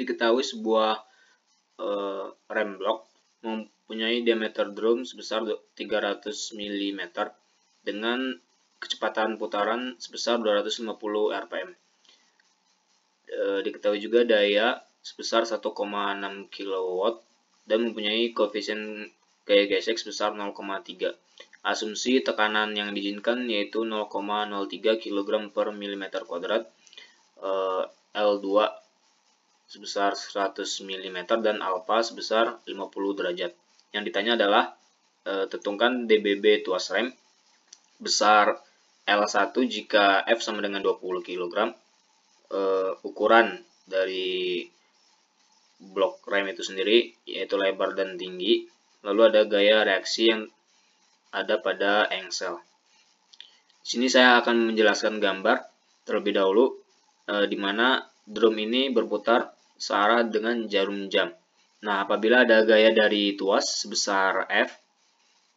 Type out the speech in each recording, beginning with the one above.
diketahui sebuah uh, rem blok mempunyai diameter drum sebesar 300 mm dengan kecepatan putaran sebesar 250 rpm. E, diketahui juga daya sebesar 1,6 kW dan mempunyai koefisien gaya gesek sebesar 0,3. Asumsi tekanan yang diizinkan yaitu 0,03 kg per mm kuadrat eh, L2 sebesar 100 mm dan alfa sebesar 50 derajat. Yang ditanya adalah e, eh, tentukan DBB tuas rem besar L1 jika F sama dengan 20 kg. E, ukuran dari blok rem itu sendiri yaitu lebar dan tinggi. Lalu ada gaya reaksi yang ada pada engsel. sini saya akan menjelaskan gambar terlebih dahulu e, di mana drum ini berputar searah dengan jarum jam. Nah, apabila ada gaya dari tuas sebesar F,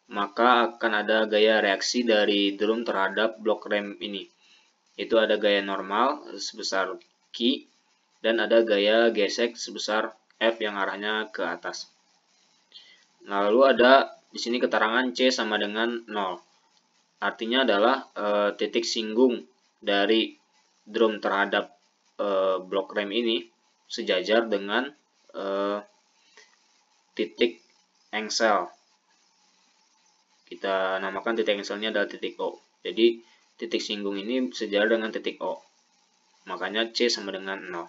maka akan ada gaya reaksi dari drum terhadap blok rem ini. Itu ada gaya normal sebesar Q, dan ada gaya gesek sebesar F yang arahnya ke atas. lalu ada di sini keterangan C sama dengan 0. Artinya adalah e, titik singgung dari drum terhadap e, eh, blok rem ini sejajar dengan uh, titik engsel. Kita namakan titik engselnya adalah titik O. Jadi titik singgung ini sejajar dengan titik O. Makanya C sama dengan 0.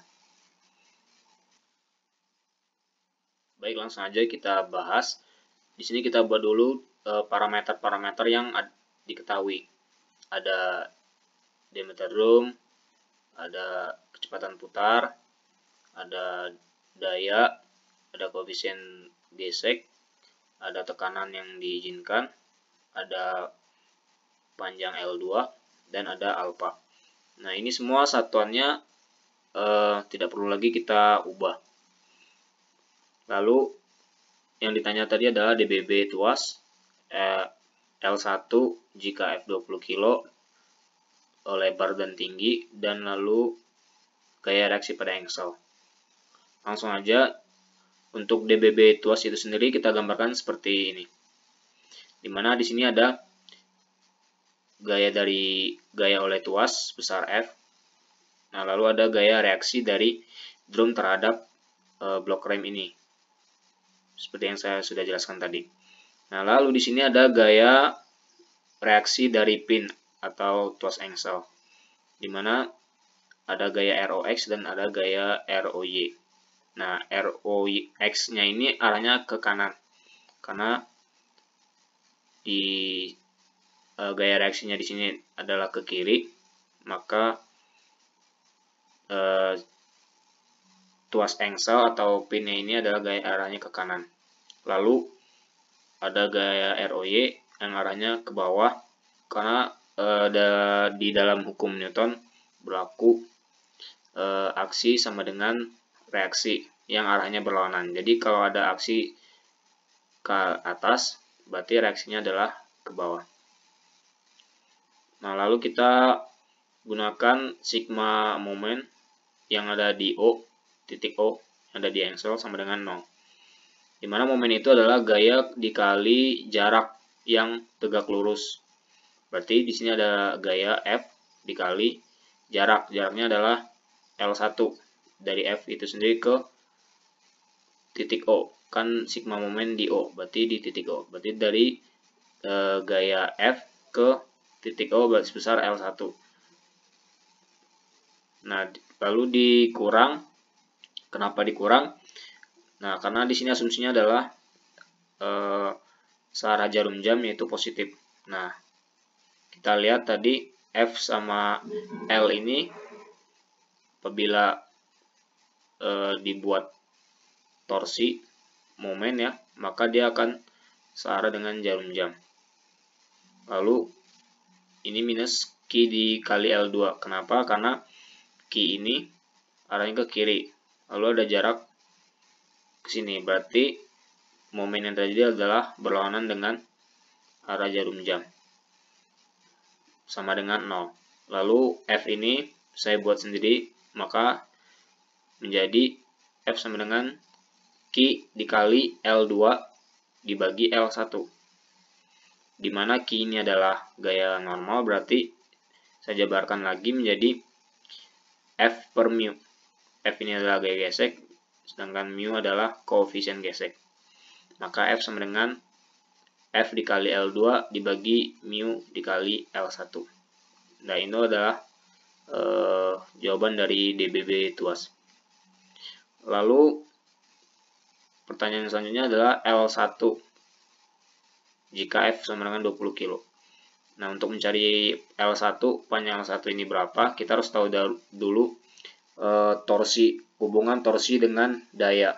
Baik, langsung aja kita bahas. Di sini kita buat dulu eh, parameter-parameter yang diketahui. Ada diameter drum, ada kecepatan putar, ada daya, ada koefisien gesek, ada tekanan yang diizinkan, ada panjang L2, dan ada alfa. Nah, ini semua satuannya eh, tidak perlu lagi kita ubah. Lalu, yang ditanya tadi adalah DBB tuas, eh, L1 jika F20 kilo, eh, lebar dan tinggi, dan lalu gaya reaksi pada engsel langsung aja untuk DBB tuas itu sendiri kita gambarkan seperti ini. Dimana di sini ada gaya dari gaya oleh tuas besar F. Nah, lalu ada gaya reaksi dari drum terhadap e, blok rem ini. Seperti yang saya sudah jelaskan tadi. Nah, lalu di sini ada gaya reaksi dari pin atau tuas engsel. Dimana ada gaya ROX dan ada gaya ROY. Nah, ROX-nya ini arahnya ke kanan. Karena di e, gaya reaksinya di sini adalah ke kiri, maka e, tuas engsel atau pinnya ini adalah gaya arahnya ke kanan. Lalu ada gaya ROY yang arahnya ke bawah karena e, di dalam hukum Newton berlaku e, aksi sama dengan reaksi yang arahnya berlawanan. Jadi kalau ada aksi ke atas, berarti reaksinya adalah ke bawah. Nah, lalu kita gunakan sigma moment yang ada di O, titik O, yang ada di angle sama dengan 0. Dimana momen itu adalah gaya dikali jarak yang tegak lurus. Berarti di sini ada gaya F dikali jarak. Jaraknya adalah L1 dari F itu sendiri ke titik O. Kan sigma momen di O, berarti di titik O. Berarti dari e, gaya F ke titik O berarti sebesar L1. Nah, lalu dikurang. Kenapa dikurang? Nah, karena di sini asumsinya adalah e, searah jarum jam yaitu positif. Nah, kita lihat tadi F sama L ini apabila e, dibuat torsi momen ya, maka dia akan searah dengan jarum jam. Lalu ini minus Q dikali L2. Kenapa? Karena Q ini arahnya ke kiri. Lalu ada jarak ke sini. Berarti momen yang terjadi adalah berlawanan dengan arah jarum jam. Sama dengan 0. Lalu F ini saya buat sendiri, maka menjadi F sama dengan Q dikali L2 dibagi L1. Dimana Q ini adalah gaya normal, berarti saya jabarkan lagi menjadi F per mu. F ini adalah gaya gesek, sedangkan mu adalah koefisien gesek. Maka F sama dengan F dikali L2 dibagi mu dikali L1. Nah, ini adalah eh, jawaban dari DBB tuas. Lalu pertanyaan selanjutnya adalah L1 jika F sama dengan 20 kilo. Nah, untuk mencari L1, panjang L1 ini berapa, kita harus tahu dulu e, torsi, hubungan torsi dengan daya.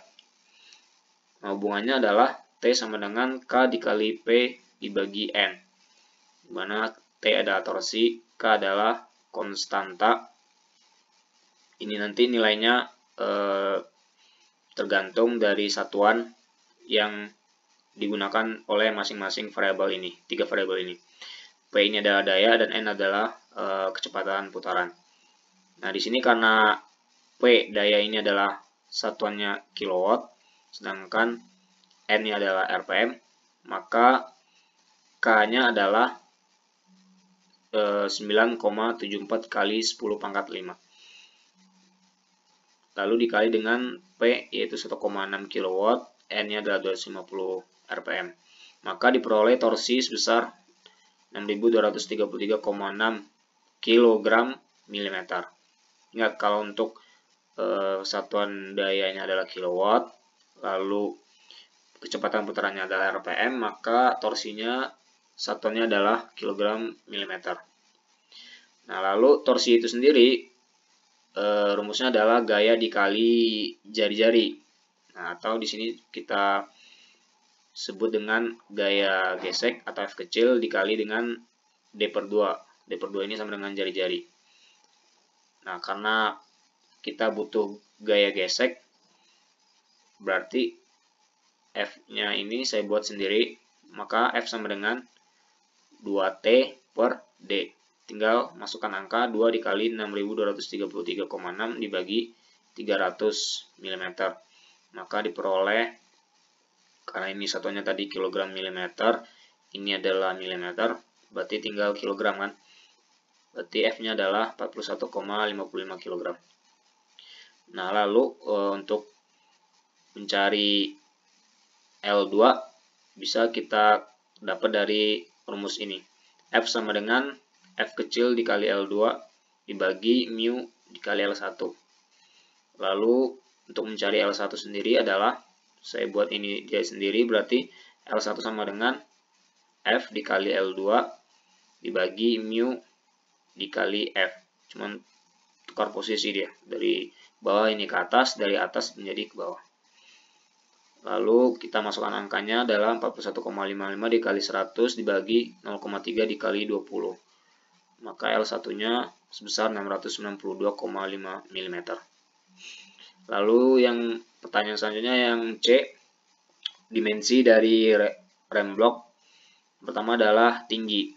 Nah, hubungannya adalah T sama dengan K dikali P dibagi N. Dimana T adalah torsi, K adalah konstanta. Ini nanti nilainya e, tergantung dari satuan yang digunakan oleh masing-masing variabel ini, tiga variabel ini. P ini adalah daya dan N adalah e, kecepatan putaran. Nah, di sini karena P daya ini adalah satuannya kilowatt, sedangkan N ini adalah RPM, maka K-nya adalah e, eh, 9,74 kali 10 pangkat 5 lalu dikali dengan P yaitu 1,6 kW, N-nya adalah 250 RPM. Maka diperoleh torsi sebesar 6233,6 kg mm. Ingat kalau untuk eh, satuan dayanya adalah kilowatt, lalu kecepatan putarannya adalah RPM, maka torsinya satunya adalah kilogram milimeter. Nah, lalu torsi itu sendiri Eh, rumusnya adalah gaya dikali jari-jari. Nah, atau di sini kita sebut dengan gaya gesek atau F kecil dikali dengan D per 2. D per 2 ini sama dengan jari-jari. Nah, karena kita butuh gaya gesek, berarti F-nya ini saya buat sendiri, maka F sama dengan 2T per D. Tinggal masukkan angka 2 dikali 6233,6 dibagi 300 mm. Maka diperoleh, karena ini satunya tadi kilogram milimeter, ini adalah milimeter, berarti tinggal kilogram kan. Berarti F-nya adalah 41,55 kg. Nah, lalu e, untuk mencari L2 bisa kita dapat dari rumus ini. F sama dengan F kecil dikali L2 dibagi mu dikali L1. Lalu untuk mencari L1 sendiri adalah saya buat ini dia sendiri berarti L1 sama dengan F dikali L2 dibagi mu dikali F. Cuman tukar posisi dia dari bawah ini ke atas, dari atas menjadi ke bawah. Lalu kita masukkan angkanya adalah 41,55 dikali 100 dibagi 0,3 dikali 20 maka L1-nya sebesar 692,5 mm. Lalu yang pertanyaan selanjutnya yang C, dimensi dari rem block pertama adalah tinggi.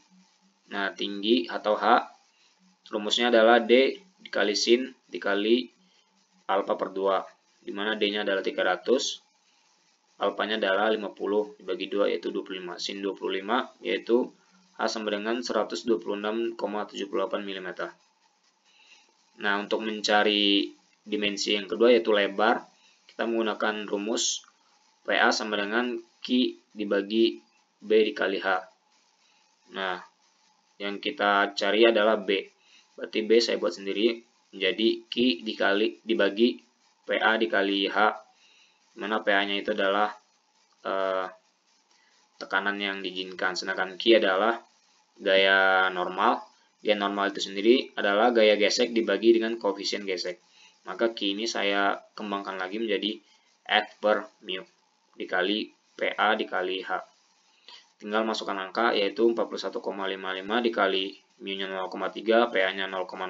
Nah, tinggi atau H rumusnya adalah D dikali sin dikali alpha per 2, Dimana D-nya adalah 300, alfanya adalah 50 dibagi 2 yaitu 25, sin 25 yaitu A sama dengan 126,78 mm. Nah, untuk mencari dimensi yang kedua yaitu lebar, kita menggunakan rumus PA sama dengan Q dibagi B dikali H. Nah, yang kita cari adalah B. Berarti B saya buat sendiri menjadi Q dikali, dibagi PA dikali H. Mana PA-nya itu adalah uh, tekanan yang diizinkan. Sedangkan Q adalah gaya normal. Gaya normal itu sendiri adalah gaya gesek dibagi dengan koefisien gesek. Maka kini saya kembangkan lagi menjadi F per mu dikali PA dikali H. Tinggal masukkan angka yaitu 41,55 dikali mu-nya 0,3, PA-nya 0,03,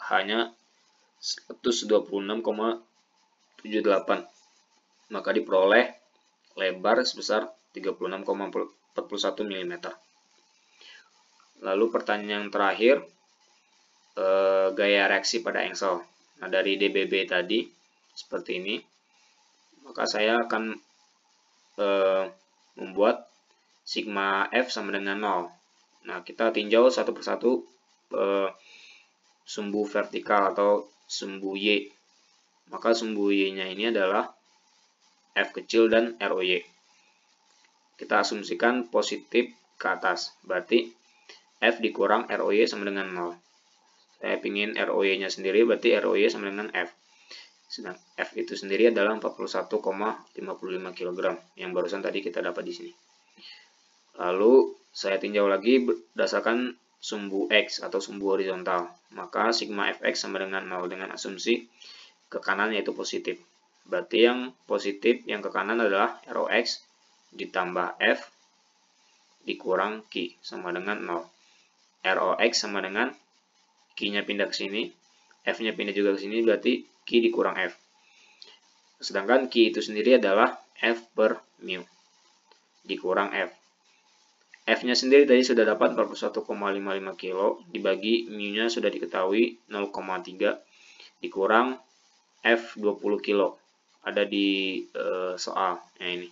H-nya 126,78. Maka diperoleh lebar sebesar 36,41 mm. Lalu pertanyaan yang terakhir, e, gaya reaksi pada engsel. Nah, dari DBB tadi, seperti ini. Maka saya akan e, membuat sigma F sama dengan 0. Nah, kita tinjau satu persatu e, sumbu vertikal atau sumbu Y. Maka sumbu Y-nya ini adalah F kecil dan ROY. Kita asumsikan positif ke atas, berarti F dikurang ROY sama dengan 0. Saya ingin ROY-nya sendiri, berarti ROY sama dengan F. Sedang F itu sendiri adalah 41,55 kg yang barusan tadi kita dapat di sini. Lalu saya tinjau lagi berdasarkan sumbu X atau sumbu horizontal. Maka sigma Fx sama dengan 0 dengan asumsi ke kanan yaitu positif. Berarti yang positif yang ke kanan adalah ROX ditambah F dikurang Q sama dengan 0. ROX sama dengan Q-nya pindah ke sini, F-nya pindah juga ke sini, berarti Q dikurang F. Sedangkan Q itu sendiri adalah F per mu, dikurang F. F-nya sendiri tadi sudah dapat 41,55 kilo, dibagi mu-nya sudah diketahui 0,3, dikurang F 20 kilo, ada di e, soal, nah ini,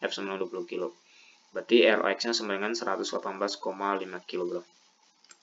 F sama 20 kilo. Berarti ROX-nya sama dengan 118,5 kilogram.